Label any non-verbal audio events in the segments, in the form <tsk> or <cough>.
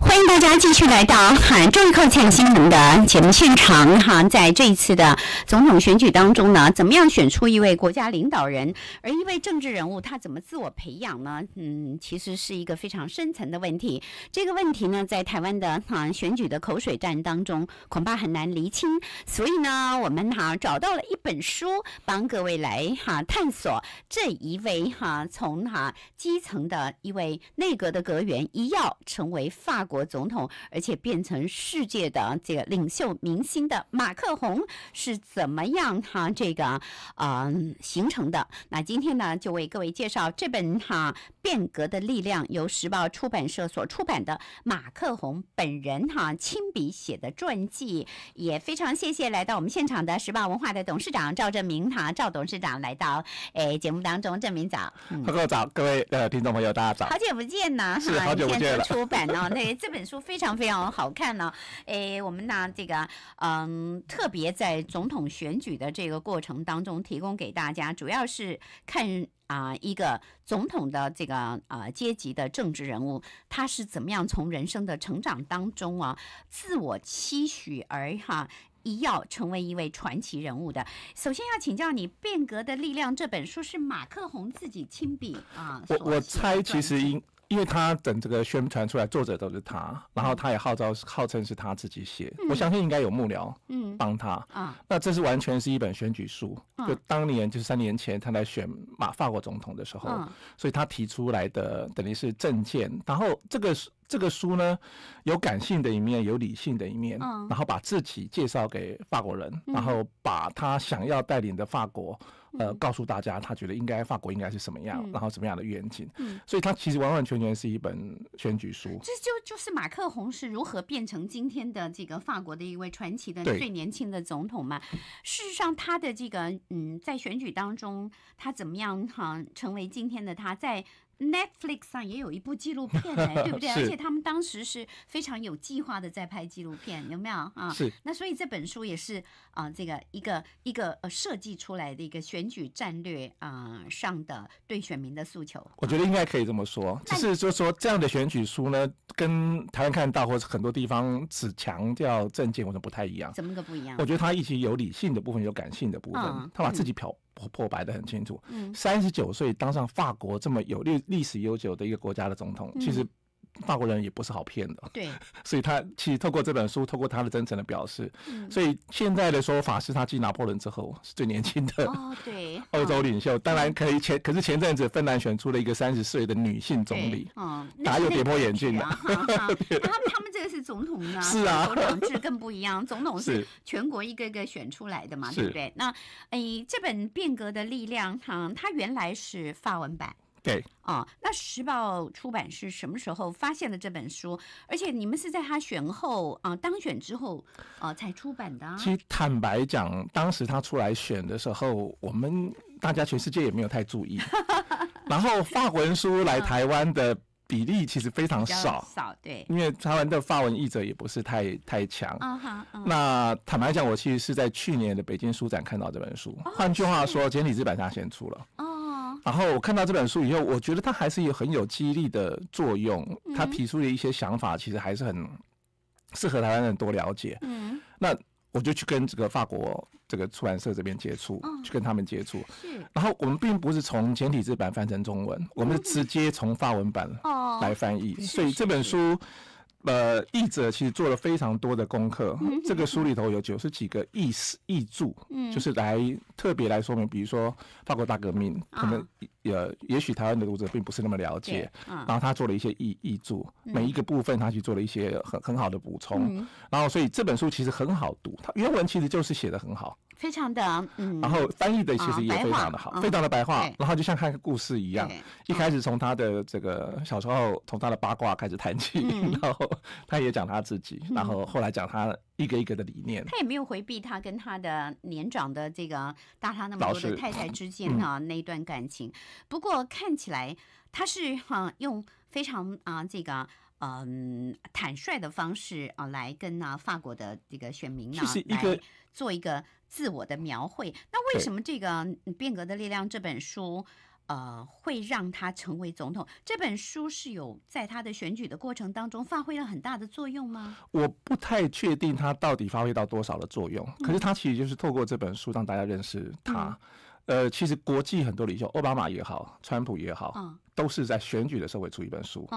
欢迎大家继续来到《哈众口新闻的节目现场，哈，在这一次的总统选举当中呢，怎么样选出一位国家领导人，而一位政治人物他怎么自我培养呢？嗯，其实是一个非常深层的问题。这个问题呢，在台湾的哈选举的口水战当中，恐怕很难厘清。所以呢，我们哈找到了一本书，帮各位来哈探索这一位哈从哈基层的一位内阁的阁员，一要成为发国总统，而且变成世界的这个领袖明星的马克宏是怎么样哈？这个嗯形成的？那今天呢，就为各位介绍这本哈《变革的力量》，由时报出版社所出版的马克宏本人哈亲笔写的传记。也非常谢谢来到我们现场的时报文化的董事长赵正明哈，赵董事长来到诶节目当中，正明早，嗯、告早，各位呃听众朋友大家早，好久不见呐哈，好久不见了，出版哦那。这本书非常非常好看呢，诶，我们呢这个，嗯，特别在总统选举的这个过程当中提供给大家，主要是看啊一个总统的这个啊阶级的政治人物，他是怎么样从人生的成长当中啊自我期许而哈一要成为一位传奇人物的。首先要请教你，《变革的力量》这本书是马克宏自己亲笔啊，我我猜其实应。因为他整这个宣传出来，作者都是他，然后他也号召，号称是他自己写。我相信应该有幕僚，嗯，帮他啊。那这是完全是一本选举书，就当年就是三年前他在选马法国总统的时候，所以他提出来的等于是政见。然后这个这个书呢，有感性的一面，有理性的一面，然后把自己介绍给法国人，然后把他想要带领的法国。呃，告诉大家，他觉得应该法国应该是什么样，然后什么样的远景。嗯，所以他其实完完全全是一本选举书。这就就是马克龙是如何变成今天的这个法国的一位传奇的最年轻的总统嘛？事实上，他的这个嗯，在选举当中，他怎么样哈成为今天的他在。Netflix 上也有一部纪录片呢，对不对？<laughs> 而且他们当时是非常有计划的在拍纪录片，有没有啊？是。那所以这本书也是啊，这个一个一个呃设计出来的一个选举战略啊上的对选民的诉求。我觉得应该可以这么说，就是就说这样的选举书呢，跟台湾看到或者很多地方只强调政见，或者不太一样。怎么个不一样？我觉得他一起有理性的部分，有感性的部分，他把自己漂。破白的很清楚，三十九岁当上法国这么有历历史悠久的一个国家的总统，其实。法国人也不是好骗的，对，<laughs> 所以他其实透过这本书，透过他的真诚的表示，所以现在的说法是，他继拿破仑之后是最年轻的哦，对，<laughs> 欧洲领袖。当然可以前，可是前阵子芬兰选出了一个三十岁的女性总理，嗯，他又跌破眼镜了，<laughs> 哈哈。他们他们这个是总统呢，是啊，统制更不一样，总统是全国一个个选出来的嘛，对不对？那哎，这本《变革的力量》哈，它原来是法文版。对啊，那时报出版是什么时候发现了这本书？而且你们是在他选后啊，当选之后啊才出版的。其实坦白讲，当时他出来选的时候，我们大家全世界也没有太注意。<laughs> 然后法文书来台湾的比例其实非常少，少对，因为台湾的法文译者也不是太太强。那坦白讲，我其实是在去年的北京书展看到这本书。换句话说，简体字版他先出了。然后我看到这本书以后，我觉得它还是有很有激励的作用。他提出的一些想法，其实还是很适合台湾人多了解。嗯，那我就去跟这个法国这个出版社这边接触，去跟他们接触。然后我们并不是从简体字版翻成中文，我们是直接从法文版来翻译，所以这本书。呃，译者其实做了非常多的功课。这个书里头有九十几个意思译注，嗯，就是来特别来说明，比如说法国大革命，可能呃，也许台湾的读者并不是那么了解，然后他做了一些译译注，每一个部分他去做了一些很很好的补充，然后所以这本书其实很好读，它原文其实就是写的很好。非常的，嗯，然后翻译的其实也非常的好，非常的白话，然后就像看故事一样，一开始从他的这个小时候，从他的八卦开始谈起，<laughs> 然后他也讲他自己，然后后来讲他一个一个的理念。他也没有回避他跟他的年长的这个大他那么多的太太之间的那一段感情，不过看起来他是 <laughs> 哈用非常啊这个嗯坦率的方式啊来跟啊法国的这个选民啊个做一个。自我的描绘，那为什么这个《变革的力量》这本书，呃，会让他成为总统？这本书是有在他的选举的过程当中发挥了很大的作用吗？我不太确定他到底发挥到多少的作用，可是他其实就是透过这本书让大家认识他。呃，其实国际很多领袖，奥巴马也好，川普也好，都是在选举的时候会出一本书。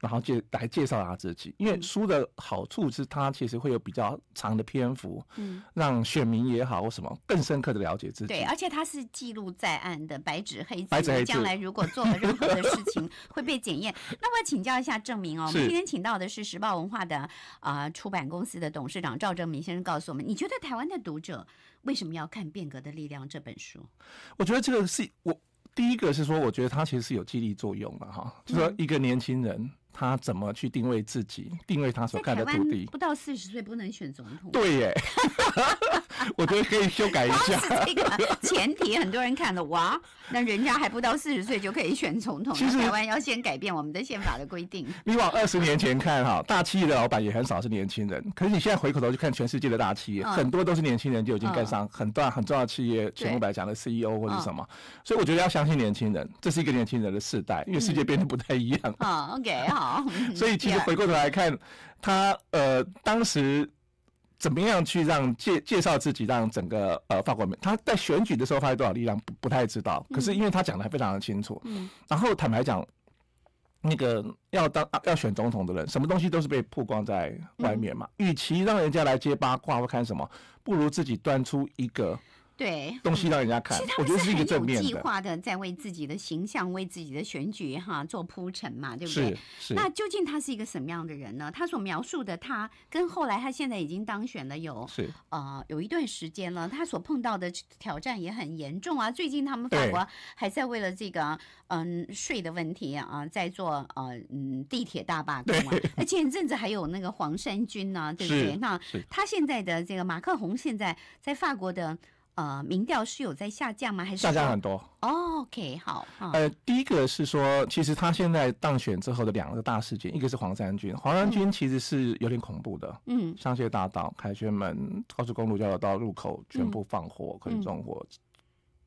然后介来介绍他自己，因为书的好处是它其实会有比较长的篇幅，嗯，让选民也好或什么更深刻的了解自己。对，而且它是记录在案的，白纸黑字，将来如果做了任何的事情会被检验。那我请教一下郑明哦，<laughs> 我们今天请到的是时报文化的啊出版公司的董事长赵正明先生，告诉我们，你觉得台湾的读者为什么要看《变革的力量》这本书？我觉得这个是我第一个是说，我觉得它其实是有激励作用的哈，就是说一个年轻人。他怎么去定位自己？定位他所看的土地。不到四十岁不能选总统。对耶。<laughs> 我觉得可以修改一下。这个前提，很多人看了哇，那人家还不到四十岁就可以选总统。其实台湾要先改变我们的宪法的规定。你往二十年前看哈，大企业的老板也很少是年轻人。可是你现在回过头去看全世界的大企业，很多都是年轻人就已经干上很大很重要的企业，全红百强的 CEO 或者什么。所以我觉得要相信年轻人，这是一个年轻人的世代，因为世界变得不太一样。啊，OK，好。好，所以其实回过头来看，他呃，当时怎么样去让介介绍自己，让整个呃法国面，他在选举的时候发挥多少力量不不太知道。可是因为他讲的还非常的清楚，然后坦白讲，那个要当要选总统的人，什么东西都是被曝光在外面嘛。与其让人家来接八卦或看什么，不如自己端出一个。东西让人家看，其实他不是有计划的在为自己的形象、为自己的选举哈做铺陈嘛，对不对？是是。那究竟他是一个什么样的人呢？他所描述的他跟后来他现在已经当选了有是呃有一段时间了，他所碰到的挑战也很严重啊。最近他们法国还在为了这个嗯税的问题啊，在做呃嗯地铁大罢工，前阵子还有那个黄衫军呢，对不对？那他现在的这个马克龙现在在法国的。呃，民调是有在下降吗？还是下降很多？OK，好。呃，第一个是说，其实他现在当选之后的两个大事件，一个是黄衫军，黄衫军其实是有点恐怖的。嗯，香榭大道、凯旋门、高速公路交流道入口全部放火、可以纵火、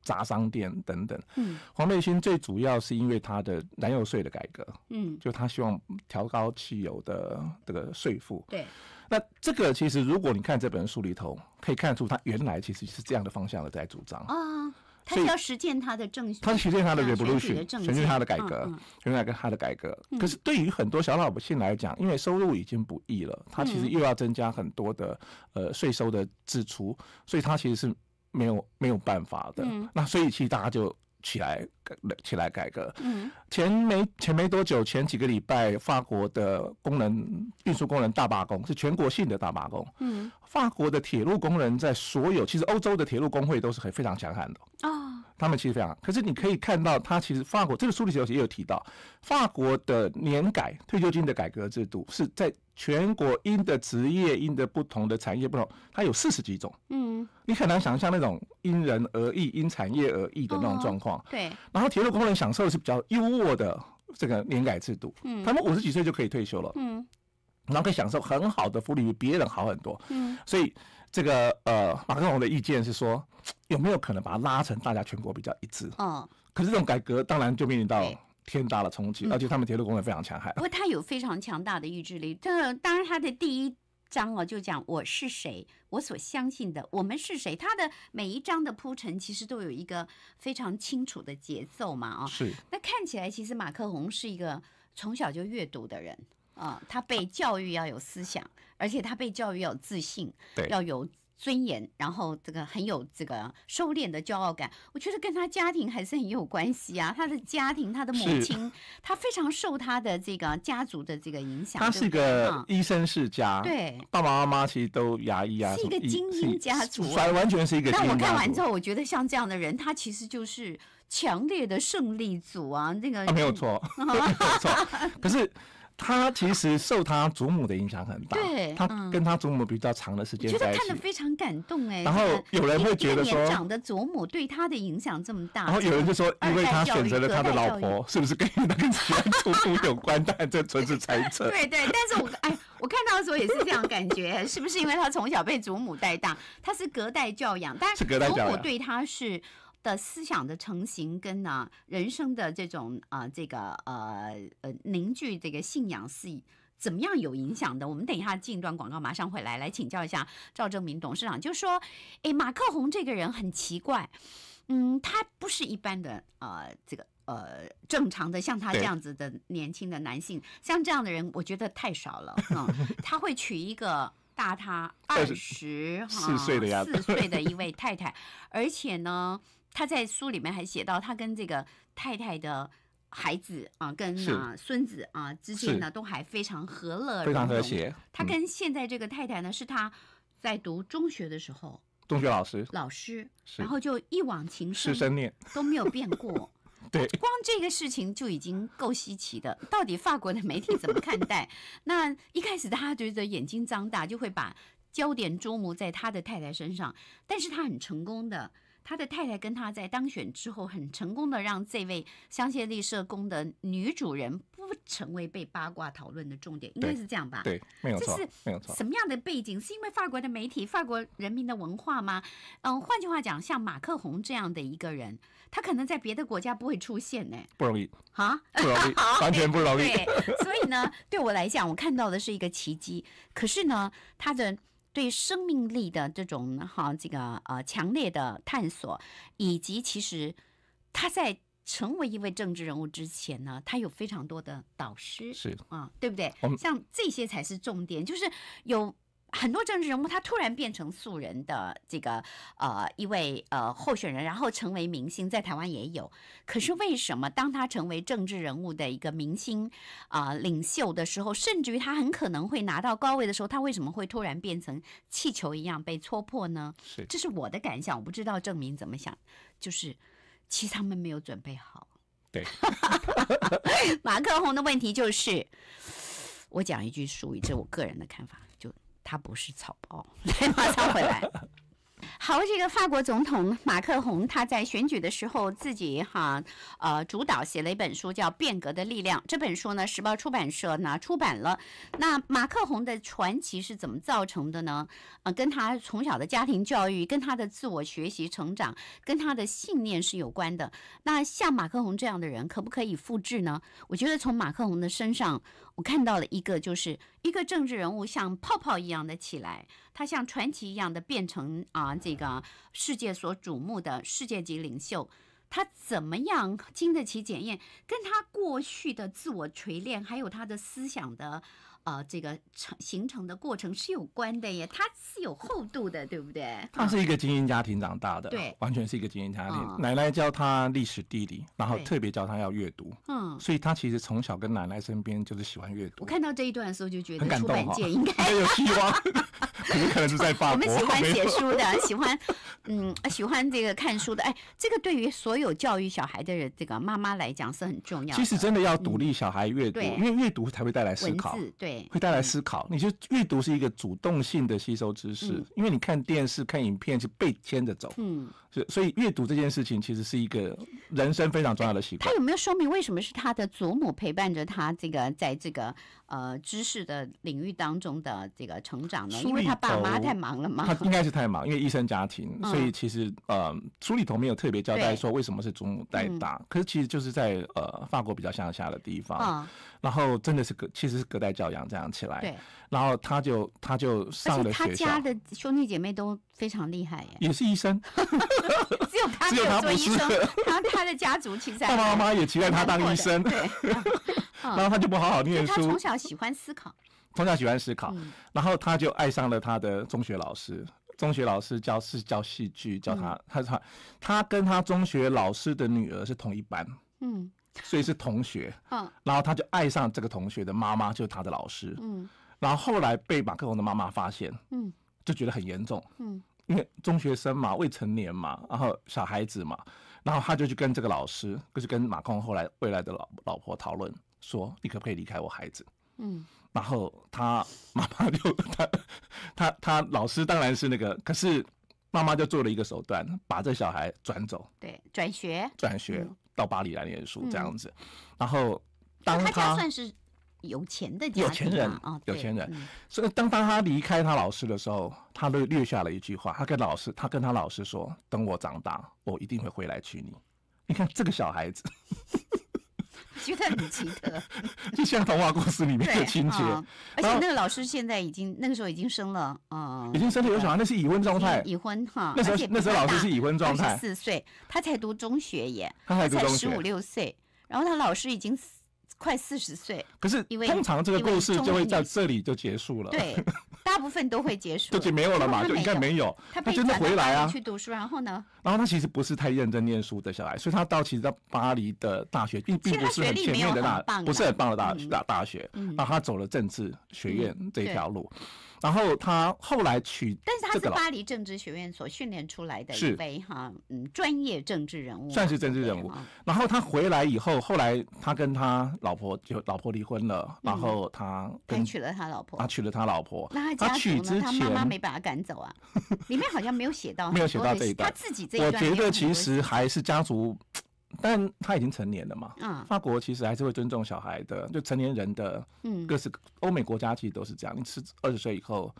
砸商店等等。嗯，黄背心最主要是因为他的燃油税的改革。嗯，就他希望调高汽油的这个税负。对。那这个其实，如果你看这本书里头，可以看出他原来其实是这样的方向的在主张啊。他是要实践他的政，他实践他的 revolution，全举他的改革，全举跟他的改革。可是对于很多小老百姓来讲，因为收入已经不易了，他其实又要增加很多的呃税收的支出，所以他其实是没有没有办法的。那所以其实大家就。起来，起来改革。嗯，前没前没多久，前几个礼拜，法国的工人运输工人大罢工，是全国性的大罢工。嗯，法国的铁路工人在所有，其实欧洲的铁路工会都是很非常强悍的。哦，他们其实非常，可是你可以看到，他其实法国这个书里头也有提到，法国的年改退休金的改革制度是在全国因的职业、因的不同的产业不同，它有四十几种。嗯，你很难想象那种因人而异、因产业而异的那种状况。对。然后铁路工人享受的是比较优渥的这个年改制度。嗯。他们五十几岁就可以退休了。嗯。然后可以享受很好的福利，比别人好很多。嗯。所以。这个呃，马克龙的意见是说，有没有可能把它拉成大家全国比较一致？嗯，可是这种改革当然就面临到天大的冲击，而且他们铁路工人非常强悍。不过他有非常强大的意志力，这当然他的第一章哦就讲我是谁，我所相信的，我们是谁。他的每一章的铺陈其实都有一个非常清楚的节奏嘛，啊，是。那看起来其实马克宏是一个从小就阅读的人。啊，他被教育要有思想，而且他被教育要有自信，要有尊严，然后这个很有这个收敛的骄傲感。我觉得跟他家庭还是很有关系啊。他的家庭，他的母亲，他非常受他的这个家族的这个影响。他是一个医生世家，对，爸爸妈妈其实都牙医啊，是一个精英家族，完全是一个。那我看完之后，我觉得像这样的人，他其实就是。强烈的胜利组啊，那个没有错，<laughs> <laughs> 没有错。可是他其实受他祖母的影响很大，他跟他祖母比较长的时间在一起，看得非常感动哎。然后有人会觉得说，长的祖母对他的影响这么大，然后有人就说，因为他选择了他的老婆，是不是跟那个祖母有关？但这纯是猜测。对对，但是我哎，我看到的时候也是这样感觉，<laughs> 是不是因为他从小被祖母带大，他是隔代教养，但是祖母对他是。的思想的成型跟呢人生的这种啊这个呃呃凝聚这个信仰是怎么样有影响的？我们等一下进一段广告，马上回来来请教一下赵正明董事长。就说，诶，马克宏这个人很奇怪，嗯，他不是一般的呃这个呃正常的像他这样子的年轻的男性，像这样的人我觉得太少了嗯，<laughs> 他会娶一个大他二十四岁的样子四岁的一位太太，而且呢。他在书里面还写到，他跟这个太太的孩子啊，跟啊孙子啊之间呢，都还非常和乐，非常和谐。他跟现在这个太太呢，是他在读中学的时候，中学老师，老师，然后就一往情深，师生恋都没有变过。<laughs> 对，光这个事情就已经够稀奇的。到底法国的媒体怎么看待？<laughs> 那一开始大家觉得眼睛张大，就会把焦点捉目在他的太太身上，但是他很成功的。他的太太跟他在当选之后很成功的让这位香榭丽舍宫的女主人不成为被八卦讨论的重点，应该是这样吧？对，没有错。这是什么样的背景？是因为法国的媒体、法国人民的文化吗？嗯，换句话讲，像马克宏这样的一个人，他可能在别的国家不会出现呢。不容易啊，<laughs> 不容易，完全不容易。<laughs> 对，所以呢，对我来讲，我看到的是一个奇迹。可是呢，他的。对生命力的这种哈，这个呃强烈的探索，以及其实他在成为一位政治人物之前呢，他有非常多的导师，是啊，对不对？像这些才是重点，就是有。很多政治人物他突然变成素人的这个呃一位呃候选人，然后成为明星，在台湾也有。可是为什么当他成为政治人物的一个明星啊领袖的时候，甚至于他很可能会拿到高位的时候，他为什么会突然变成气球一样被戳破呢？是，这是我的感想，我不知道证明怎么想。就是，其实他们没有准备好。对，<laughs> 马克宏的问题就是，我讲一句属于这我个人的看法。他不是草包，来，<laughs> 马上回来。好，这个法国总统马克宏，他在选举的时候自己哈呃主导写了一本书，叫《变革的力量》。这本书呢，时报出版社呢出版了。那马克宏的传奇是怎么造成的呢？啊，跟他从小的家庭教育、跟他的自我学习成长、跟他的信念是有关的。那像马克宏这样的人，可不可以复制呢？我觉得从马克宏的身上。我看到了一个，就是一个政治人物像泡泡一样的起来，他像传奇一样的变成啊，这个世界所瞩目的世界级领袖，他怎么样经得起检验？跟他过去的自我锤炼，还有他的思想的。啊，这个成形成的过程是有关的耶，它是有厚度的，对不对？他是一个精英家庭长大的，对，完全是一个精英家庭。奶奶教他历史、地理，然后特别教他要阅读，嗯，所以他其实从小跟奶奶身边就是喜欢阅读。我看到这一段的时候就觉得很感动应该 <laughs> 有希望，<laughs> 可能可能是在法我们喜欢写书的，喜欢嗯，喜欢这个看书的。哎，这个对于所有教育小孩的这个妈妈来讲是很重要。其实真的要鼓励小孩阅读，因为阅读才会带来思考。对。会带来思考，你就阅读是一个主动性的吸收知识，因为你看电视、看影片是被牵着走。是，所以阅读这件事情其实是一个人生非常重要的习惯。他有没有说明为什么是他的祖母陪伴着他这个在这个呃知识的领域当中的这个成长呢？因为他爸妈太忙了吗？他应该是太忙，因为医生家庭，所以其实呃书里头没有特别交代说为什么是祖母带大。可是其实就是在呃法国比较乡下的地方，然后真的是隔其实是隔代教养这样起来。对，然后他就他就上了学校。他家的兄弟姐妹都。非常厉害耶！也是医生，<laughs> 只有他只有做医生。然后他的家族其实爸爸妈妈也期待他当医生，对。<laughs> 然后他就不好好念书。他从小喜欢思考。<laughs> 从小喜欢思考，然后他就爱上了他的中学老师。中学老师教是教戏剧，教他，他他他跟他中学老师的女儿是同一班，嗯，所以是同学，嗯。然后他就爱上这个同学的妈妈，就是他的老师，嗯。然后后来被马克龙的妈妈发现，嗯。就觉得很严重，嗯，因为中学生嘛，未成年嘛，然后小孩子嘛，然后他就去跟这个老师，就是跟马空后来未来的老老婆讨论，说你可不可以离开我孩子，嗯，然后他妈妈就他他他老师当然是那个，可是妈妈就做了一个手段，把这小孩转走，对，转学，转学到巴黎来念书这样子，然后当他家算是。有钱的有钱人啊，有钱人。所以，当他离开他老师的时候，他略略下了一句话。他跟老师，他跟他老师说：“等我长大，我一定会回来娶你。”你看这个小孩子，<laughs> 觉得很奇特，<laughs> 就像童话故事里面的情节。而且那个老师现在已经那个时候已经生了啊，已经生了有小孩，那是已婚状态，已婚哈。那时候那时候老师是已婚状态，四岁，他才读中学耶，他才十五六岁，然后他老师已经。快四十岁，可是通常这个故事就会在这里就结束了。对，<laughs> 大部分都会结束，这就没有了嘛，就应该没有。他真的回来啊？去读书，然后呢？然后他其实不是太认真念书的下来，所以他到其实到巴黎的大学并并不是很前面的大不是很棒的大大大学。然后他走了政治学院这条路。然后他后来娶，但是他是巴黎政治学院所训练出来的一位哈，嗯，专业政治人物，算是政治人物。然后他回来以后，后来他跟他老婆就老婆离婚了，然后他跟娶了他老婆，他娶了他老婆，那他他娶之前没把他赶走啊？<laughs> 里面好像没有写到，没有写到这一段，他自己这一段，我觉得其实还是家族。但他已经成年了嘛，法国其实还是会尊重小孩的，就成年人的，嗯，各式欧美国家其实都是这样。你吃二十岁以后，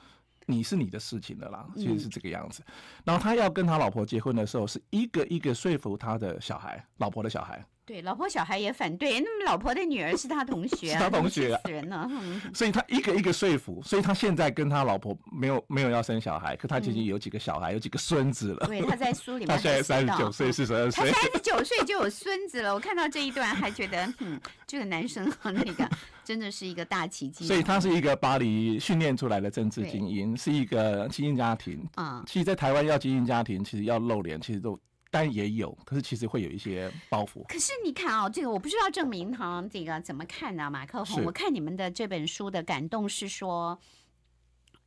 你是你的事情的啦，其实是这个样子。然后他要跟他老婆结婚的时候，是一个一个说服他的小孩，老婆的小孩。对，老婆小孩也反对。那么老婆的女儿是他同学，是他同学，死人了。所以他一个一个说服，所以他现在跟他老婆没有没有要生小孩，可他已经有几个小孩，有几个孙子了。对，他在书里面 <laughs> 他现在三十九岁，四十二岁，他三十九岁就有孙子了。我看到这一段还觉得，嗯，这个男生和那个 <laughs> 真的是一个大奇迹。所以他是一个巴黎训练出来的政治精英，是一个精英家庭啊。其实，在台湾要精英家庭，其实要露脸，其实都。但也有，可是其实会有一些包袱。可是你看啊，这个我不知道证明堂，这个怎么看呢？马克宏，我看你们的这本书的感动是说，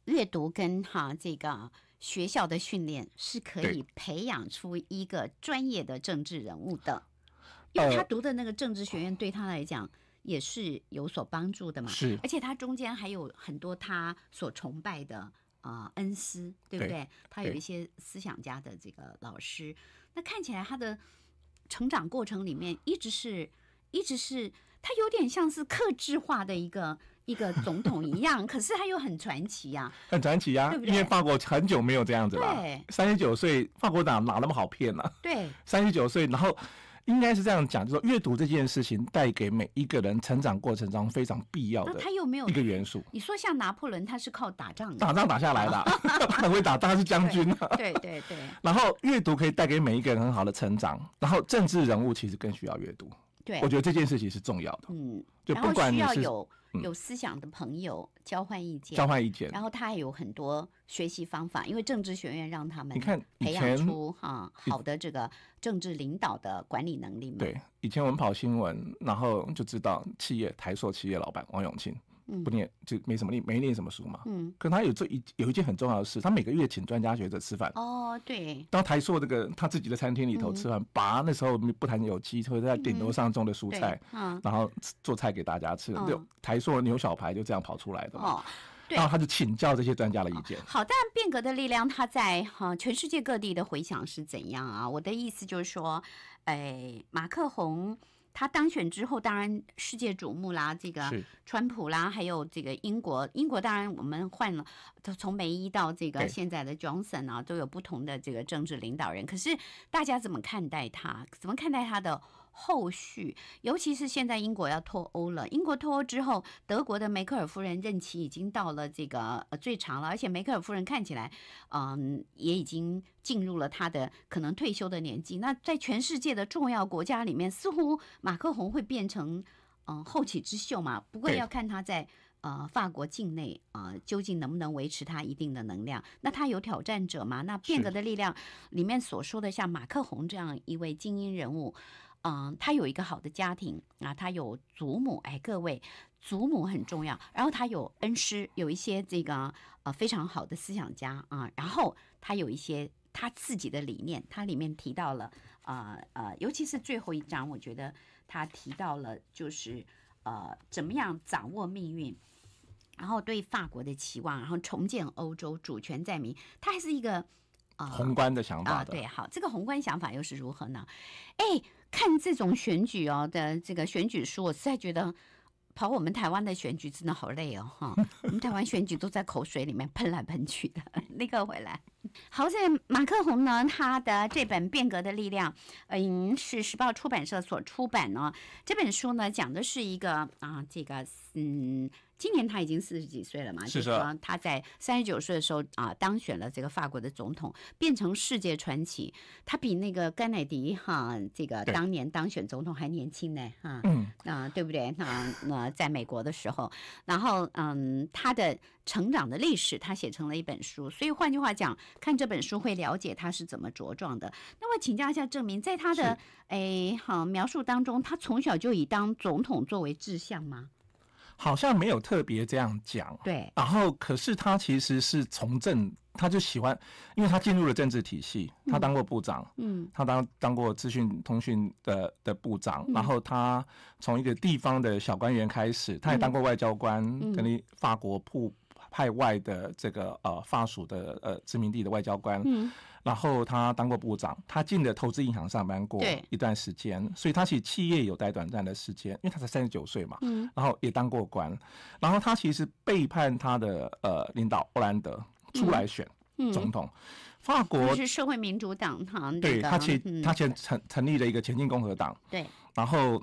阅读跟哈这个学校的训练是可以培养出一个专业的政治人物的，因为他读的那个政治学院对他来讲也是有所帮助的嘛。是，而且他中间还有很多他所崇拜的啊恩师，对不对？他有一些思想家的这个老师。那看起来他的成长过程里面，一直是一直是，他有点像是克制化的一个一个总统一样，可是他又很传奇呀，<laughs> 很传奇呀，因为法国很久没有这样子了，三十九岁，法国党哪那么好骗呢？对，三十九岁，然后。应该是这样讲，就说阅读这件事情带给每一个人成长过程中非常必要的一个元素。你说像拿破仑，他是靠打仗，打仗打下来的，<laughs> 他会打，他是将军。对对对。<laughs> 然后阅读可以带给每一个人很好的成长，然后政治人物其实更需要阅读。对，我觉得这件事情是重要的。嗯，然后需要有有思想的朋友交换意见，交换意见。然后他还有很多学习方法，因为政治学院让他们看培养出哈好的这个政治领导的管理能力嘛。对，以前我们跑新闻，然后就知道企业台塑企业老板王永庆。不念就没什么念，没念什么书嘛。嗯，可他有这一有一件很重要的事，他每个月请专家学者吃饭。哦，对。到台硕这个他自己的餐厅里头吃饭，把那时候不谈有机，会在顶楼上种的蔬菜，嗯，然后做菜给大家吃，就台硕牛小排就这样跑出来的。哦，对。然后他就请教这些专家的意见。好，但变革的力量他在哈全世界各地的回响是怎样啊？我的意思就是说，哎，马克宏。他当选之后，当然世界瞩目啦。这个川普啦，还有这个英国，英国当然我们换了，从梅伊到这个现在的 Johnson 啊，都有不同的这个政治领导人。可是大家怎么看待他？怎么看待他的？后续，尤其是现在英国要脱欧了。英国脱欧之后，德国的梅克尔夫人任期已经到了这个最长了，而且梅克尔夫人看起来，嗯，也已经进入了她的可能退休的年纪。那在全世界的重要国家里面，似乎马克龙会变成嗯后起之秀嘛？不过要看他在呃法国境内啊，究竟能不能维持他一定的能量。那他有挑战者吗？那变革的力量里面所说的像马克龙这样一位精英人物。嗯，他有一个好的家庭啊，他有祖母哎，各位，祖母很重要。然后他有恩师，有一些这个呃非常好的思想家啊。然后他有一些他自己的理念，他里面提到了呃呃，尤其是最后一章，我觉得他提到了就是呃怎么样掌握命运，然后对法国的期望，然后重建欧洲主权在民，他还是一个啊宏观的想法的。对，好，这个宏观想法又是如何呢？哎。看这种选举哦的这个选举书，我实在觉得跑我们台湾的选举真的好累哦哈！我们台湾选举都在口水里面喷来喷去的，<laughs> 立刻回来。好在马克宏呢，他的这本《变革的力量》，嗯，是时报出版社所出版呢。这本书呢，讲的是一个啊，这个嗯。今年他已经四十几岁了嘛，就是说他在三十九岁的时候啊当选了这个法国的总统，变成世界传奇。他比那个甘乃迪哈这个当年当选总统还年轻呢哈，嗯，啊对不对？那那在美国的时候，然后嗯他的成长的历史他写成了一本书，所以换句话讲，看这本书会了解他是怎么茁壮的。那我请教一下郑明，在他的哎好描述当中，他从小就以当总统作为志向吗？好像没有特别这样讲，对。然后，可是他其实是从政，他就喜欢，因为他进入了政治体系，他当过部长，嗯，他当当过资讯通讯的的部长，然后他从一个地方的小官员开始，他也当过外交官，跟法国派派外的这个呃法属的呃殖民地的外交官。嗯。然后他当过部长，他进了投资银行上班过一段时间，所以他其实企业有待短暂的时间，因为他才三十九岁嘛。嗯。然后也当过官，然后他其实背叛他的呃领导欧兰德出来选总统，法国是社会民主党。对，他其他前成成立了一个前进共和党。对。然后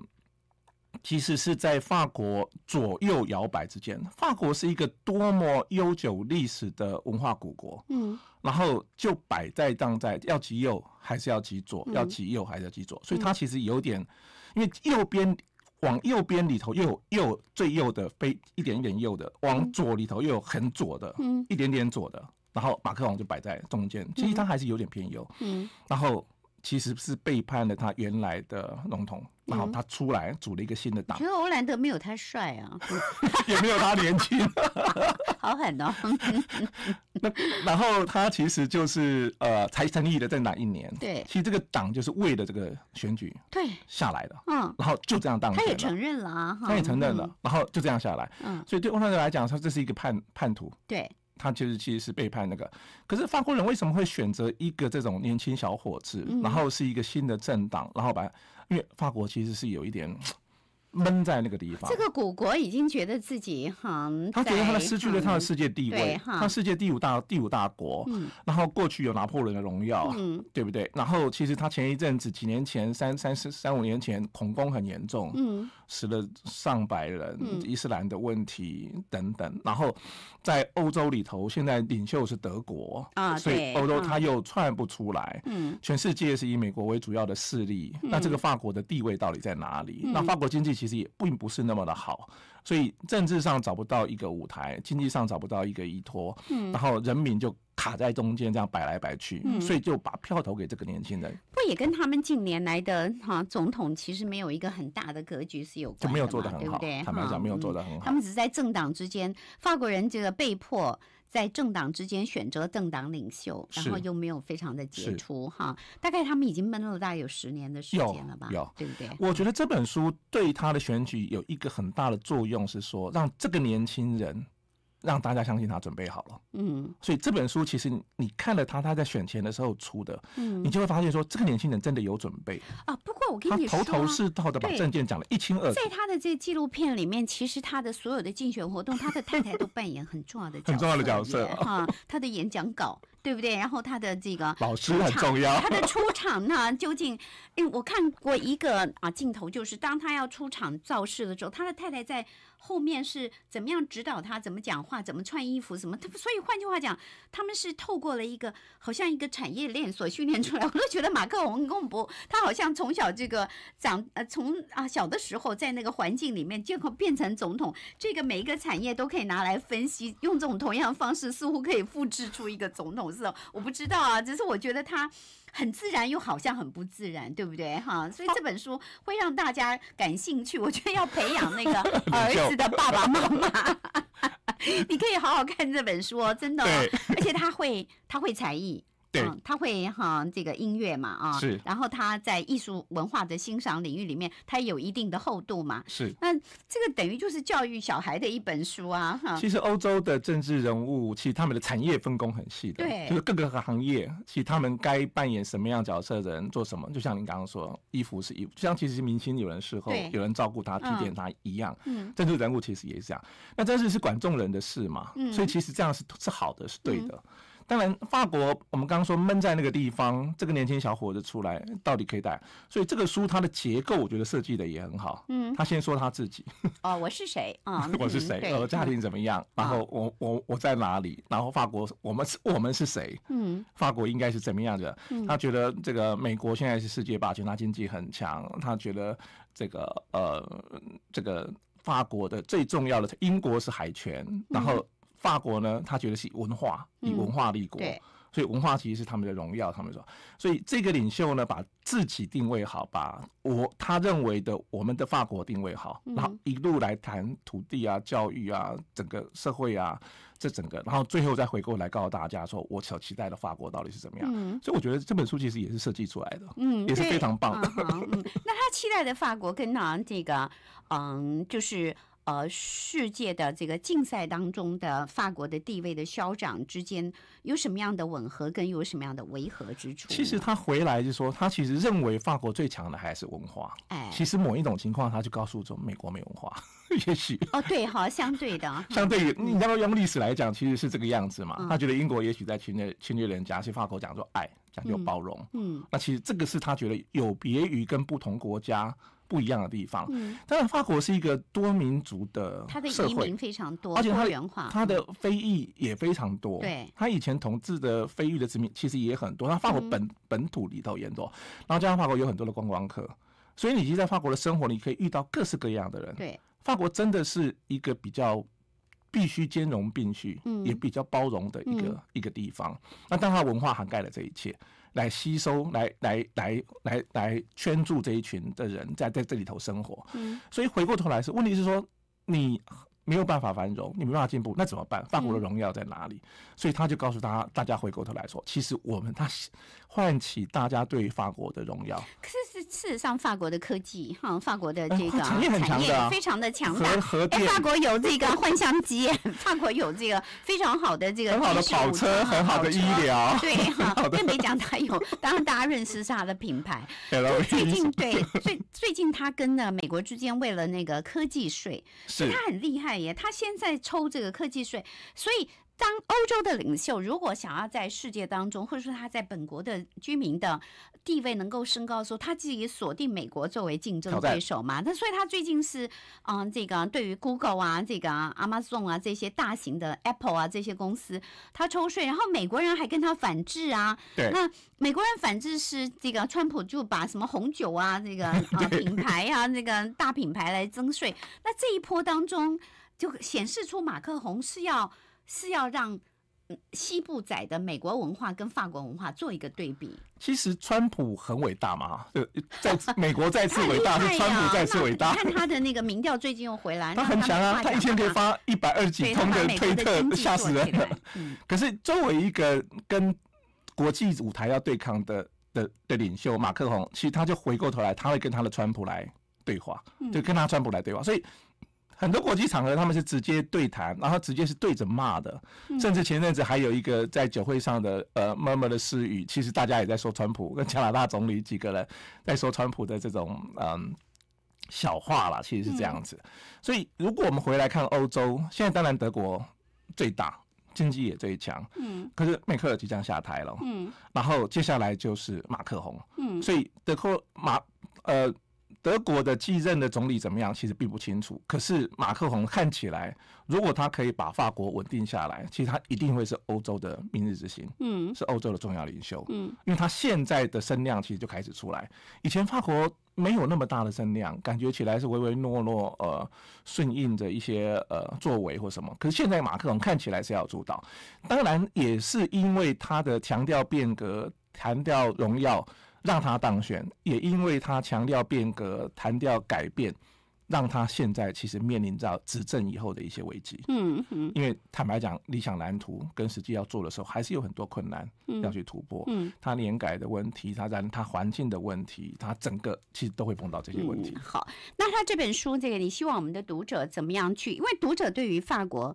其实是在法国左右摇摆之间。法国是一个多么悠久历史的文化古国。嗯。然后就摆在当在，要骑右还是要骑左？要骑右还是要骑左？所以它其实有点，因为右边往右边里头又有右最右的，非一点一点右的；往左里头又有很左的，一点点左的。然后马克龙就摆在中间，其实它还是有点偏右。嗯，然后。其实是背叛了他原来的龙统，然后他出来组了一个新的党。觉得欧兰德没有他帅啊，<laughs> 也没有他年轻，<laughs> 好狠哦。<laughs> 那然后他其实就是呃，才成立的在哪一年？对。其实这个党就是为了这个选举对下来的，嗯。然后就这样当。他也承认了啊。他也承认了，然后就这样下来。嗯。所以对欧兰德来讲，他这是一个叛叛徒。对。他就是其实是背叛那个，可是法国人为什么会选择一个这种年轻小伙子，然后是一个新的政党，然后把，因为法国其实是有一点 <tsk> 闷在那个地方。这个古国已经觉得自己很，他觉得他失去了他的世界地位，他世界第五大第五大国，然后过去有拿破仑的荣耀，对不对？然后其实他前一阵子几年前三三四三五年前恐攻很严重。死了上百人，伊斯兰的问题等等，然后在欧洲里头，现在领袖是德国啊，所以欧洲他又窜不出来。嗯，全世界是以美国为主要的势力，那这个法国的地位到底在哪里？那法国经济其实也并不是那么的好，所以政治上找不到一个舞台，经济上找不到一个依托，然后人民就卡在中间这样摆来摆去，所以就把票投给这个年轻人。也跟他们近年来的哈总统其实没有一个很大的格局是有关，就没有做的很好，对不对？他们讲，没有做的很好。他们只是在政党之间，法国人这个被迫在政党之间选择政党领袖，然后又没有非常的杰出哈，大概他们已经闷了大概有十年的时间了吧，有对不对？我觉得这本书对他的选举有一个很大的作用，是说让这个年轻人。让大家相信他准备好了，嗯，所以这本书其实你看了他他在选前的时候出的，嗯，你就会发现说这个年轻人真的有准备啊。不过我跟你说，他头头是道的把政件讲的一清二。楚。在他的这纪录片里面，其实他的所有的竞选活动，他的太太都扮演很重要的、很重要的角色哈。他的演讲稿对不对？然后他的这个，老师很重要。他的出场呢，究竟？因为我看过一个啊镜头，就是当他要出场造势的时候，他的太太在。后面是怎么样指导他怎么讲话，怎么穿衣服，什么他所以换句话讲，他们是透过了一个好像一个产业链所训练出来的。我就觉得马克·文公博他好像从小这个长呃从啊小的时候在那个环境里面最后变成总统。这个每一个产业都可以拿来分析，用这种同样方式似乎可以复制出一个总统，是我不知道啊，只是我觉得他。很自然又好像很不自然，对不对哈？所以这本书会让大家感兴趣。我觉得要培养那个 <laughs> 儿子的爸爸妈妈，<laughs> 你可以好好看这本书，哦，真的。哦。而且他会，他会才艺。对，他会哈这个音乐嘛啊，是。然后他在艺术文化的欣赏领域里面，他有一定的厚度嘛。是。那这个等于就是教育小孩的一本书啊。其实欧洲的政治人物，其实他们的产业分工很细的。对。就是各个行业，其实他们该扮演什么样角色的人做什么，就像您刚刚说，衣服是衣服，就像其实明星有人侍候，有人照顾他、提点他一样。嗯。政治人物其实也是这样。那政治是管众人的事嘛。嗯。所以其实这样是是好的，是对的。当然，法国，我们刚刚说闷在那个地方，这个年轻小伙子出来到底可以带。所以这个书它的结构，我觉得设计的也很好。嗯，他先说他自己。哦，我是谁啊？<laughs> 我是谁？我家庭怎么样？然后我我我在哪里？然后法国，我们是我们是谁？嗯，法国应该是怎么样的？他觉得这个美国现在是世界霸权，他经济很强。他觉得这个呃，这个法国的最重要的英国是海权，然后。法国呢，他觉得是文化以文化立国，所以文化其实是他们的荣耀。他们说，所以这个领袖呢，把自己定位好，把我他认为的我们的法国定位好，然后一路来谈土地啊、教育啊、整个社会啊这整个，然后最后再回过来告诉大家说，我所期待的法国到底是怎么样。所以我觉得这本书其实也是设计出来的，嗯，也是非常棒。那他期待的法国跟呢这个，嗯，就是。呃，世界的这个竞赛当中的法国的地位的消长之间有什么样的吻合，跟有什么样的违和之处？其实他回来就说，他其实认为法国最强的还是文化。哎，其实某一种情况，他就告诉说，美国没文化，<laughs> 也许。哦，对哈，相对的。相对于你拿用历史来讲，其实是这个样子嘛。他觉得英国也许在侵略侵略人家，是法国讲说爱，讲究包容。嗯，那其实这个是他觉得有别于跟不同国家。不一样的地方，当然法国是一个多民族的，社会，移民非常多，而且它的它的非裔也非常多。对，它以前统治的非裔的殖民其实也很多。那法国本本土里头也多，然后加上法国有很多的观光客，所以你在法国的生活里可以遇到各式各样的人。对，法国真的是一个比较必须兼容并蓄，也比较包容的一个一个地方。那但它文化涵盖了这一切。来吸收，来来来来来圈住这一群的人，在在这里头生活。嗯，所以回过头来是，问题是说你。没有办法繁荣，你没办法进步，那怎么办？法国的荣耀在哪里？所以他就告诉大家，大家回过头来说，其实我们他唤起大家对法国的荣耀。可是事实上，法国的科技哈，法国的这个产业很强的，非常的强大。法国有这个幻相机，<laughs> 法国有这个非常好的这个很好的跑车，很好的医疗，对哈。更 <laughs> 别讲他有，当然大家认识他的品牌。最近对，最最近他跟呢美国之间为了那个科技税，是他很厉害。他现在抽这个科技税，所以当欧洲的领袖如果想要在世界当中，或者说他在本国的居民的地位能够升高的时候，他自己锁定美国作为竞争对手嘛。那所以他最近是嗯，这个对于 Google 啊，这个 Amazon 啊这些大型的 Apple 啊这些公司，他抽税，然后美国人还跟他反制啊。对。那美国人反制是这个川普就把什么红酒啊，这个啊 <laughs> 品牌啊，那个大品牌来征税。那这一波当中。就显示出马克宏是要是要让西部仔的美国文化跟法国文化做一个对比。其实川普很伟大嘛，呃，在 <laughs> 美国再次伟大是川普再次伟大。你看他的那个民调最近又回来，<laughs> 他很强啊，他一天可以发一百二十几通的推特，吓死了。<laughs> 可是作为一个跟国际舞台要对抗的的的领袖，马克宏，其实他就回过头来，他会跟他的川普来对话，就跟他川普来对话，所以。很多国际场合，他们是直接对谈，然后直接是对着骂的，甚至前阵子还有一个在酒会上的呃，默默的私语，其实大家也在说川普跟加拿大总理几个人在说川普的这种嗯小话啦，其实是这样子。所以如果我们回来看欧洲，现在当然德国最大，经济也最强，嗯，可是梅克尔即将下台了，嗯，然后接下来就是马克宏，嗯，所以德国马呃。德国的继任的总理怎么样？其实并不清楚。可是马克龙看起来，如果他可以把法国稳定下来，其实他一定会是欧洲的明日之星。嗯，是欧洲的重要领袖。嗯，因为他现在的声量其实就开始出来。以前法国没有那么大的声量，感觉起来是唯唯诺诺，呃，顺应着一些呃作为或什么。可是现在马克龙看起来是要主导，当然也是因为他的强调变革，强调荣耀。让他当选，也因为他强调变革、强调改变，让他现在其实面临着执政以后的一些危机。嗯，因为坦白讲，理想蓝图跟实际要做的时候，还是有很多困难要去突破。嗯，他年改的问题，他然他环境的问题，他整个其实都会碰到这些问题。好，那他这本书，这个你希望我们的读者怎么样去？因为读者对于法国。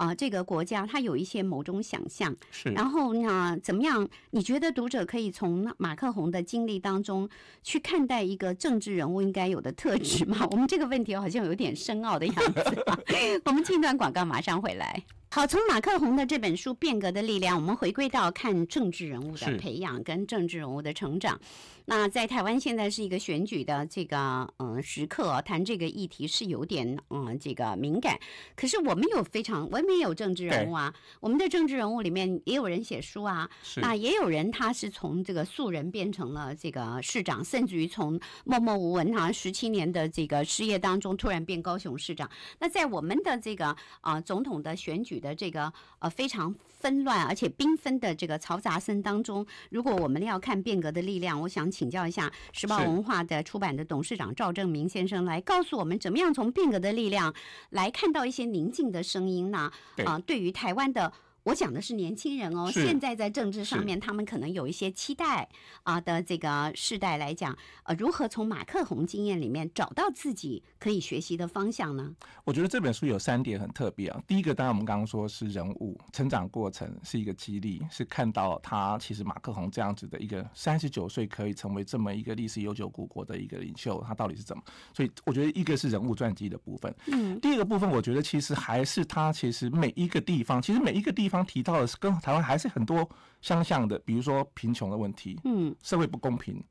啊，这个国家它有一些某种想象，是。然后呢，怎么样？你觉得读者可以从马克宏的经历当中去看待一个政治人物应该有的特质吗？<laughs> 我们这个问题好像有点深奥的样子。<laughs> 我们进一段广告，马上回来。好，从马克宏的这本书《变革的力量》，我们回归到看政治人物的培养跟政治人物的成长。那在台湾现在是一个选举的这个嗯时刻，谈这个议题是有点嗯这个敏感。可是我们有非常我们也有政治人物啊，我们的政治人物里面也有人写书啊，那也有人他是从这个素人变成了这个市长，甚至于从默默无闻啊十七年的这个失业当中突然变高雄市长。那在我们的这个啊总统的选举。的这个呃非常纷乱而且缤纷的这个嘈杂声当中，如果我们要看变革的力量，我想请教一下时报文化的出版的董事长赵正明先生，来告诉我们怎么样从变革的力量来看到一些宁静的声音呢？啊，对于台湾的。我讲的是年轻人哦，现在在政治上面，他们可能有一些期待啊的这个世代来讲，呃，如何从马克宏经验里面找到自己可以学习的方向呢？我觉得这本书有三点很特别啊。第一个，当然我们刚刚说是人物成长过程是一个激励，是看到他其实马克宏这样子的一个三十九岁可以成为这么一个历史悠久古国的一个领袖，他到底是怎么？所以我觉得一个是人物传记的部分。嗯。第二个部分，我觉得其实还是他其实每一个地方，其实每一个地。方提到的是跟台湾还是很多相像的，比如说贫穷的问题，嗯，社会不公平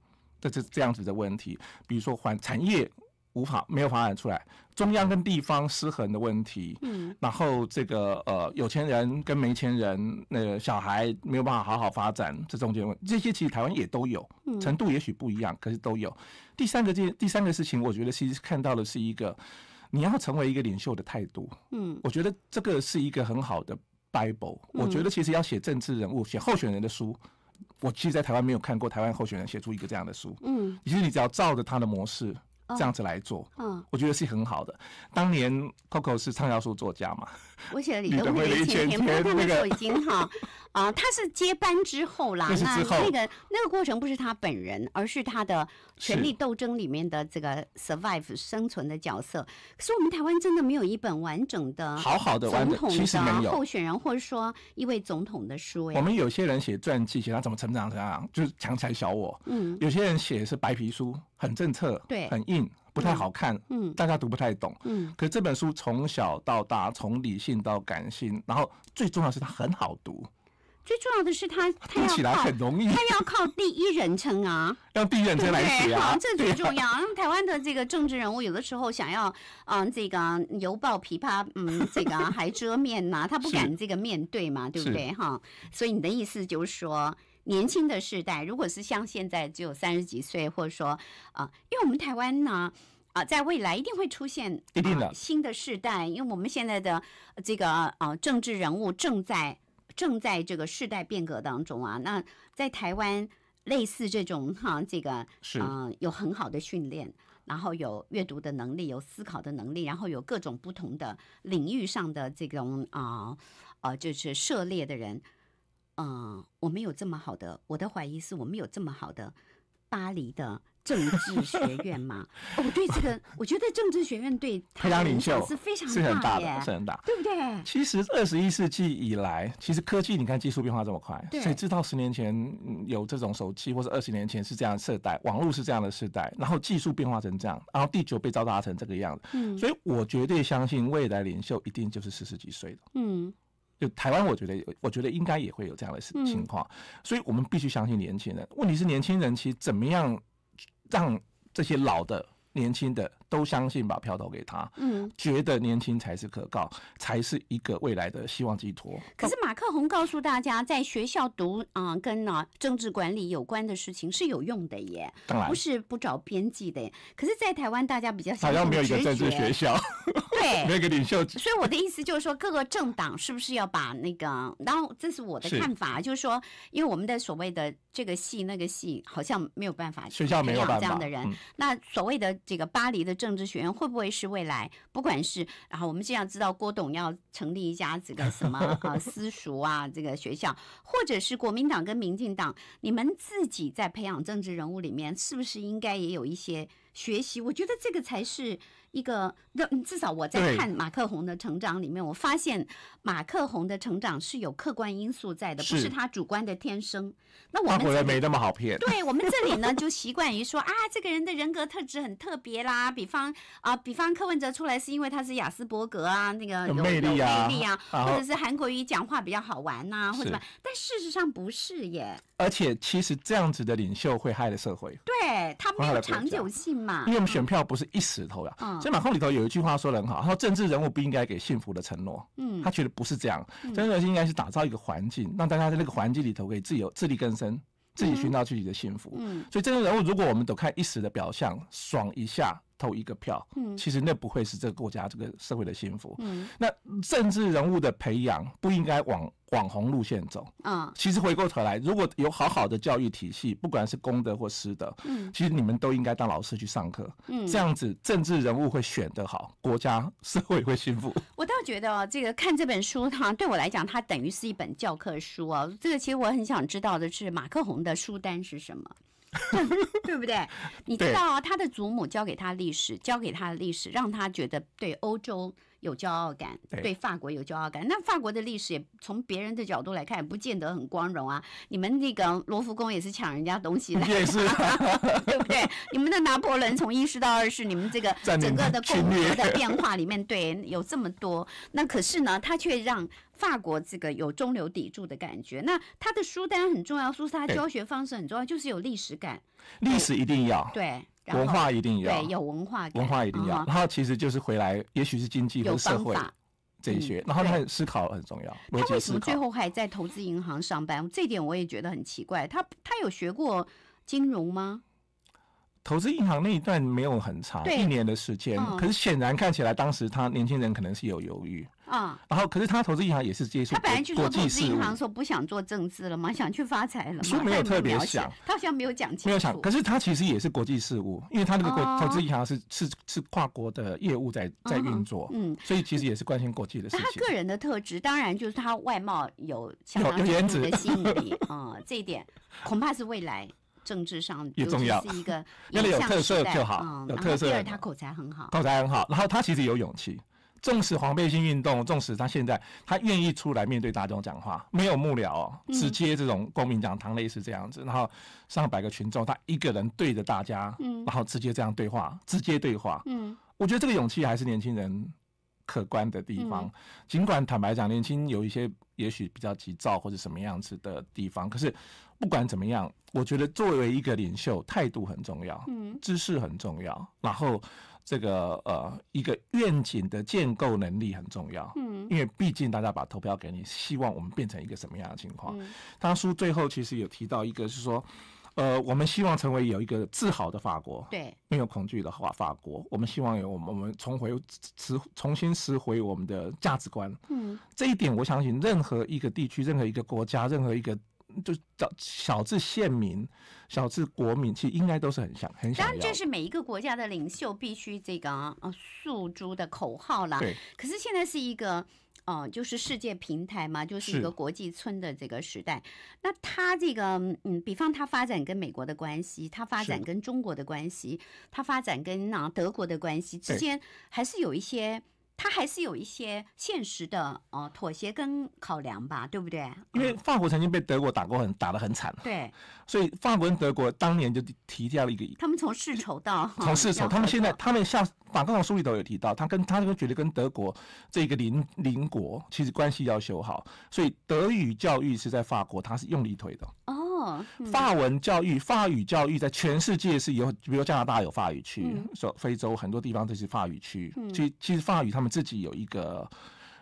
的这这样子的问题，比如说环产业无法没有发展出来，中央跟地方失衡的问题，嗯，然后这个呃有钱人跟没钱人，个小孩没有办法好好发展，这中间问这些其实台湾也都有，程度也许不一样，可是都有。第三个这第三个事情，我觉得其实看到的是一个你要成为一个领袖的态度，嗯，我觉得这个是一个很好的。Bible，我觉得其实要写政治人物、写候选人的书，我其实在台湾没有看过台湾候选人写出一个这样的书。嗯，其实你只要照着他的模式这样子来做，嗯，我觉得是很好的。当年 Coco 是畅销书作家嘛，我写的一物没前填，那个已经好。啊，他是接班之后啦，那那个那个过程不是他本人，而是他的权力斗争里面的这个 survive 生存的角色。可是我们台湾真的没有一本完整的、好好的总统的候选人，或者说一位总统的书。我们有些人写传记，写他怎么成长怎样，就是强才小我。嗯，有些人写是白皮书，很政策，对，很硬，不太好看，嗯，大家读不太懂。嗯，可是这本书从小到大，从理性到感性，然后最重要是它很好读。最重要的是他，他要易，他要靠第一人称啊，让第一人称来写啊，这最重要。<laughs> 台湾的这个政治人物有的时候想要，嗯，这个犹抱琵琶，嗯，<laughs> 这个还遮面呐，他不敢这个面对嘛，对不对？哈，所以你的意思就是说，年轻的世代，如果是像现在只有三十几岁，或者说啊，因为我们台湾呢，啊，在未来一定会出现一定的新的世代，因为我们现在的这个啊，政治人物正在。正在这个世代变革当中啊，那在台湾类似这种哈，这个是嗯，有很好的训练，然后有阅读的能力，有思考的能力，然后有各种不同的领域上的这种啊呃，就是涉猎的人，嗯，我们有这么好的，我的怀疑是我们有这么好的巴黎的。政治学院嘛，我 <laughs> 对这个，我觉得政治学院对太阳领袖是非常是很大的，是很大，对不对？其实二十一世纪以来，其实科技你看技术变化这么快，所以直到十年前有这种手机，或者二十年前是这样的世代，网络是这样的世代，然后技术变化成这样，然后地球被糟蹋成这个样子。嗯，所以我绝对相信未来领袖一定就是四十几岁的。嗯，就台湾，我觉得我觉得应该也会有这样的情况，所以我们必须相信年轻人。问题是年轻人其实怎么样？让这些老的、年轻的。都相信把票投给他，嗯，觉得年轻才是可靠，才是一个未来的希望寄托。可是马克宏告诉大家，在学校读啊，跟啊政治管理有关的事情是有用的耶，当然不是不找边际的。可是，在台湾大家比较，没有一个政治学校对 <laughs> 一个领袖，所以我的意思就是说，各个政党是不是要把那个，然后这是我的看法，就是说，因为我们的所谓的这个系那个系好像没有办法学校没有这样的人，那所谓的这个巴黎的。政治学院会不会是未来？不管是然后我们就要知道，郭董要成立一家这个 <laughs> 什么啊私塾啊这个学校，或者是国民党跟民进党，你们自己在培养政治人物里面，是不是应该也有一些学习？我觉得这个才是。一个，至少我在看马克宏的成长里面，我发现马克宏的成长是有客观因素在的，不是他主观的天生。那我们国人没那么好骗。对我们这里呢，<laughs> 就习惯于说啊，这个人的人格特质很特别啦，比方啊，比方柯文哲出来是因为他是雅斯伯格啊，那个有魅力啊，或者是韩国瑜讲话比较好玩呐，或什么。但事实上不是耶。而且其实这样子的领袖会害了社会。对他没有长久性嘛？因为我们选票不是一时投的。嗯所以马克里头有一句话说的很好，他说政治人物不应该给幸福的承诺。嗯，他觉得不是这样，政治人物应该是打造一个环境，让大家在那个环境里头可以自由自力更生，自己寻到自己的幸福。嗯，所以政治人物如果我们都看一时的表象，爽一下。投一个票，嗯，其实那不会是这个国家、这个社会的幸福。嗯，那政治人物的培养不应该往网红路线走。啊，其实回过头来，如果有好好的教育体系，不管是公的或私的，嗯，其实你们都应该当老师去上课。嗯，这样子政治人物会选得好，国家社会会幸福。<laughs> 我倒觉得哦，这个看这本书哈，<laughs> 对我来讲，它等于是一本教科书啊。这个其实我很想知道的是，马克宏的书单是什么？<laughs> 对不对？你知道，他的祖母教给他历史，教给他的历史，让他觉得对欧洲。有骄傲感，对法国有骄傲感。那法国的历史也从别人的角度来看，不见得很光荣啊。你们那个罗浮宫也是抢人家东西的，<laughs> 对不对？你们的拿破仑从一世到二世，你们这个整个的国家的变化里面，对有这么多。那可是呢，他却让法国这个有中流砥柱的感觉。那他的书单很重要，书他教学方式很重要，就是有历史感。历史一定要。对。文化一定要，对，有文化，文化一定要。然后其实就是回来，也许是经济和社会这一些。然后他思考很重要。为什是最后还在投资银行上班，这点我也觉得很奇怪。他他有学过金融吗？投资银行那一段没有很长，一年的时间。可是显然看起来，当时他年轻人可能是有犹豫。啊，然后可是他投资银行也是接触，他本来去做投资银行说不想做政治了嘛，想去发财了嘛，没有特别想，他好像没有讲清楚。没有想，可是他其实也是国际事务，因为他那个国投资银行是是是跨国的业务在在运作，嗯，所以其实也是关心国际的事情。他个人的特质当然就是他外貌有有有颜值，有吸引力 <laughs> 啊，这一点恐怕是未来政治上尤其是一个。要你有特色就好，有特色。第二，他口才很好，口才很好，然后他其实有勇气。纵使防背心运动，纵使他现在他愿意出来面对大众讲话，没有幕僚，直接这种公民讲堂类似这样子，然后上百个群众，他一个人对着大家，然后直接这样对话，直接对话。嗯，我觉得这个勇气还是年轻人可观的地方，尽管坦白讲，年轻有一些也许比较急躁或者什么样子的地方，可是不管怎么样，我觉得作为一个领袖，态度很重要，嗯，知识很重要，然后。这个呃，一个愿景的建构能力很重要，嗯，因为毕竟大家把投票给你，希望我们变成一个什么样的情况？他书最后其实有提到一个，是说，呃，我们希望成为有一个自豪的法国，对，没有恐惧的法法国。我们希望有我们我们重回拾重新拾回我们的价值观。嗯，这一点我相信任何一个地区、任何一个国家、任何一个。就找小至县民，小至国民，其实应该都是很像、很。当然，这是每一个国家的领袖必须这个呃诉诸的口号啦。对。可是现在是一个呃，就是世界平台嘛，就是一个国际村的这个时代。那他这个嗯，比方他发展跟美国的关系，他发展跟中国的关系，他发展跟那德国的关系之间，还是有一些。他还是有一些现实的，呃，妥协跟考量吧，对不对？因为法国曾经被德国打过，很打得很惨。对，所以法国跟德国当年就提掉了一个。他们从世仇到从世仇，他们现在他们像法国的书里头有提到，他跟他就觉得跟德国这个邻邻国其实关系要修好，所以德语教育是在法国，他是用力推的。法文教育、法语教育在全世界是有，比如加拿大有法语区，说非洲很多地方都是法语区，其、其实法语他们自己有一个。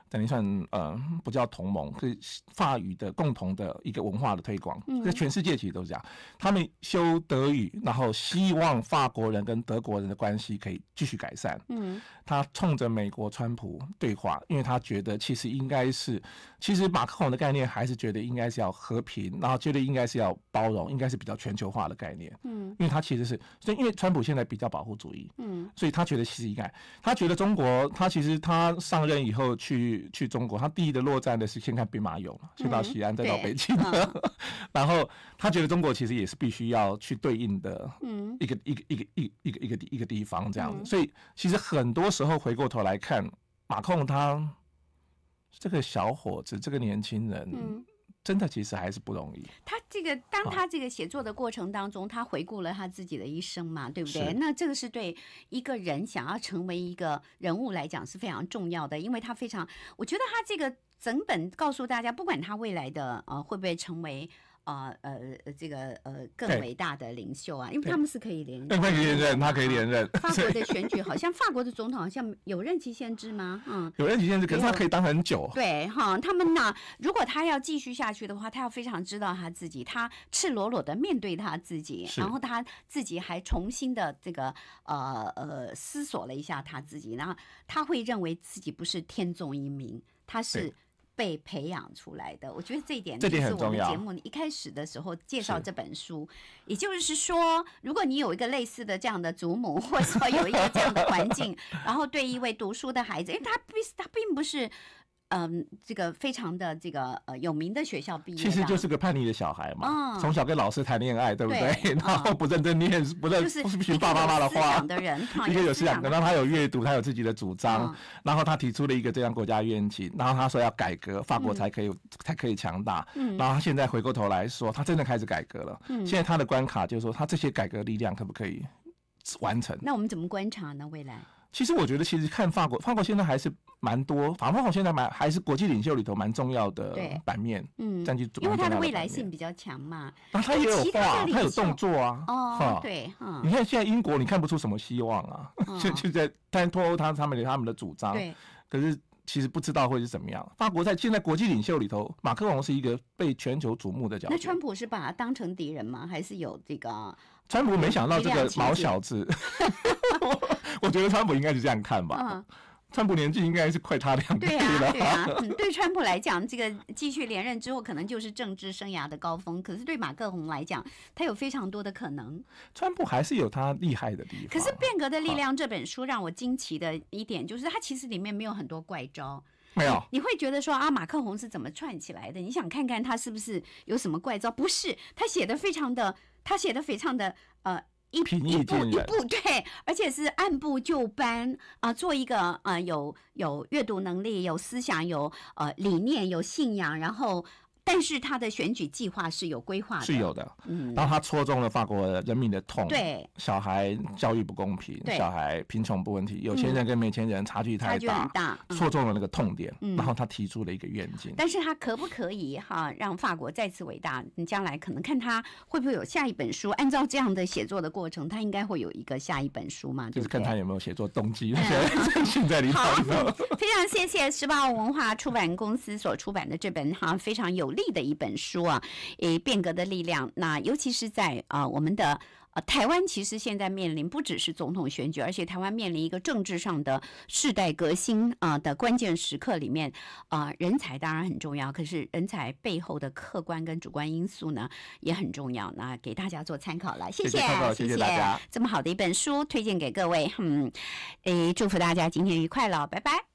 等于算呃不叫同盟，是法语的共同的一个文化的推广，在全世界其实都是这样。他们修德语，然后希望法国人跟德国人的关系可以继续改善。嗯，他冲着美国川普对话，因为他觉得其实应该是，其实马克龙的概念还是觉得应该是要和平，然后觉得应该是要包容，应该是比较全球化的概念。嗯，因为他其实是所以因为川普现在比较保护主义，嗯，所以他觉得其实应该，他觉得中国他其实他上任以后去。去中国，他第一的落站的是先看兵马俑先到西安，再到北京。<laughs> 然后他觉得中国其实也是必须要去对应的，嗯，一个一个一个一一个一个一个地方这样子。所以其实很多时候回过头来看，马控他这个小伙子，这个年轻人，嗯。真的，其实还是不容易。他这个，当他这个写作的过程当中，他回顾了他自己的一生嘛，对不对？那这个是对一个人想要成为一个人物来讲是非常重要的，因为他非常，我觉得他这个整本告诉大家，不管他未来的呃会不会成为。啊，呃，这个呃，更伟大的领袖啊，因为他们是可以连任，可以连任，他可以连任。法国的选举好像，法国的总统好像有任期限制吗？嗯，有任期限制，可是他可以当很久。对哈，他们呢，如果他要继续下去的话，他要非常知道他自己，他赤裸裸的面对他自己，然后他自己还重新的这个呃呃思索了一下他自己，然后他会认为自己不是天纵英明，他是。被培养出来的，我觉得这一点，这点很重要。节目一开始的时候介绍这本书，也就是说，如果你有一个类似的这样的祖母，或者说有一个这样的环境，<laughs> 然后对一位读书的孩子，因为他并他并不是。嗯，这个非常的这个呃有名的学校毕业，其实就是个叛逆的小孩嘛。从小跟老师谈恋爱，对不对？<laughs> 然后不认真念，不认就是比爸有思想的人，<laughs> 一个有思想，然后他有阅读，他有自己的主张，然后他提出了一个这样国家愿景，然后他说要改革，法国才可以才可以强大。嗯，然后他现在回过头来说，他真的开始改革了。嗯，现在他的关卡就是说，他这些改革力量可不可以完成？那我们怎么观察呢？未来？其实我觉得，其实看法国，法国现在还是蛮多。法国现在蛮还是国际领袖里头蛮重要的版面，占据主要因为它的未来性比较强嘛。那他也有话，他有动作啊。哦，对哈。你看现在英国，你看不出什么希望啊，<laughs> 就就在单脱欧，他他们的他们的主张。对。可是其实不知道会是怎么样。法国在现在国际领袖里头，马克龙是一个被全球瞩目的角色。那川普是把他当成敌人吗？还是有这个？川普没想到这个毛小子，<laughs> 我觉得川普应该是这样看吧。川普年纪应该是快他两倍了。对啊，对川普来讲，这个继续连任之后，可能就是政治生涯的高峰。可是对马克宏来讲，他有非常多的可能。川普还是有他厉害的地方。可是《变革的力量》这本书让我惊奇的一点，就是它其实里面没有很多怪招。没有。你会觉得说啊，马克宏是怎么串起来的？你想看看他是不是有什么怪招？不是，他写的非常的。他写的非常的呃一一步一步对，而且是按部就班啊，做一个呃有有阅读能力、有思想、有呃理念、有信仰，然后。但是他的选举计划是有规划的，是有的。嗯，然后他戳中了法国人民的痛，对小孩教育不公平，小孩贫穷不问题，有钱人跟没钱人差距太大，很大，戳中了那个痛点。然后他提出了一个愿景。但是他可不可以哈让法国再次伟大？你将来可能看他会不会有下一本书。按照这样的写作的过程，他应该会有一个下一本书嘛？就是看他有没有写作动机。现在离好，<laughs> 非常谢谢时报文化出版公司所出版的这本哈非常有。力的一本书啊，诶，变革的力量。那尤其是在啊，我们的呃台湾，其实现在面临不只是总统选举，而且台湾面临一个政治上的世代革新啊的关键时刻里面啊，人才当然很重要，可是人才背后的客观跟主观因素呢也很重要。那给大家做参考了，谢谢，谢谢大家，这么好的一本书推荐给各位，嗯，诶，祝福大家今天愉快了，拜拜。